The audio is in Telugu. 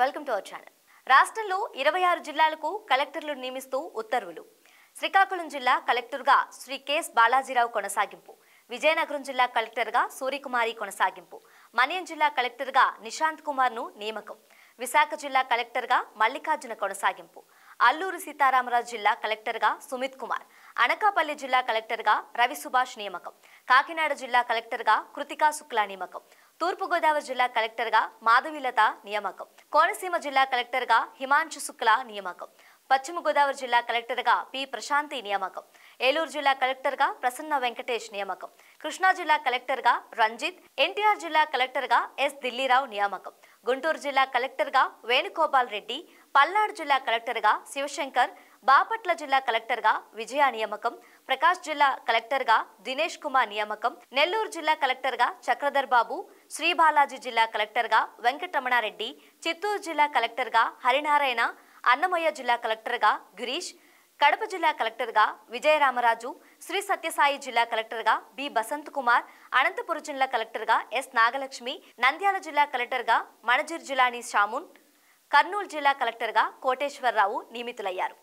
వెల్కమ్ టు అవర్ ఛానల్ రాష్ట్రంలో ఇరవై ఆరు జిల్లాలకు కలెక్టర్లు నియమిస్తూ ఉత్తర్వులు శ్రీకాకుళం జిల్లా కలెక్టర్గా శ్రీ కెఎస్ బాలాజీరావు కొనసాగింపు విజయనగరం జిల్లా కలెక్టర్గా సూర్యకుమారి కొనసాగింపు మన్యం జిల్లా కలెక్టర్గా నిశాంత్ కుమార్ను నియమకం విశాఖ జిల్లా కలెక్టర్గా మల్లికార్జున కొనసాగింపు అల్లూరు సీతారామరాజు జిల్లా కలెక్టర్గా సుమిత్ కుమార్ అనకాపల్లి జిల్లా కలెక్టర్గా రవి సుభాష్ నియమకం కాకినాడ జిల్లా కలెక్టర్గా కృతికా శుక్లా నియమకం తూర్పుగోదావరి జిల్లా కలెక్టర్గా మాధవీలత నియామకం కోనసీమ జిల్లా కలెక్టర్గా హిమాంశు శుక్లా నియామకం పశ్చిమ గోదావరి జిల్లా కలెక్టర్గా పి ప్రశాంతి నియామకం ఏలూరు జిల్లా కలెక్టర్గా ప్రసన్న వెంకటేష్ నియామకం కృష్ణా జిల్లా కలెక్టర్గా రంజిత్ ఎన్టీఆర్ జిల్లా కలెక్టర్గా ఎస్ దిల్లీరావు నియామకం గుంటూరు జిల్లా కలెక్టర్గా వేణుగోపాల్ రెడ్డి పల్నాడు జిల్లా కలెక్టర్గా శివశంకర్ బాపట్ల జిల్లా కలెక్టర్ గా విజయ నియామకం ప్రకాష్ జిల్లా కలెక్టర్ గా దినేష్ కుమార్ నియామకం నెల్లూరు జిల్లా కలెక్టర్ గా చక్రధర్ బాబు శ్రీబాలాజీ జిల్లా కలెక్టర్ గా వెంకటరమణారెడ్డి చిత్తూరు జిల్లా కలెక్టర్ గా హరినారాయణ అన్నమయ్య జిల్లా కలెక్టర్ గా గిరీష్ కడప జిల్లా కలెక్టర్ విజయ విజయరామరాజు శ్రీ సత్యసాయి జిల్లా కలెక్టర్ గా బి బసంత్ కుమార్ అనంతపురం జిల్లా కలెక్టర్ గా ఎస్ నాగలక్ష్మి నంద్యాల జిల్లా కలెక్టర్ గా మణజిర్ జిలానీ షామున్ కర్నూలు జిల్లా కలెక్టర్ గా కోటేశ్వరరావు నియమితులయ్యారు